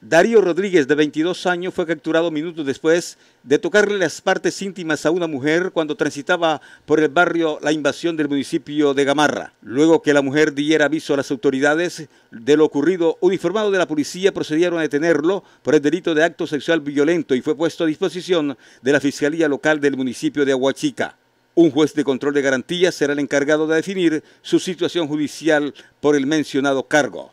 Darío Rodríguez, de 22 años, fue capturado minutos después de tocarle las partes íntimas a una mujer cuando transitaba por el barrio La Invasión del municipio de Gamarra. Luego que la mujer diera aviso a las autoridades de lo ocurrido, uniformado de la policía procedieron a detenerlo por el delito de acto sexual violento y fue puesto a disposición de la Fiscalía Local del municipio de Aguachica. Un juez de control de garantías será el encargado de definir su situación judicial por el mencionado cargo.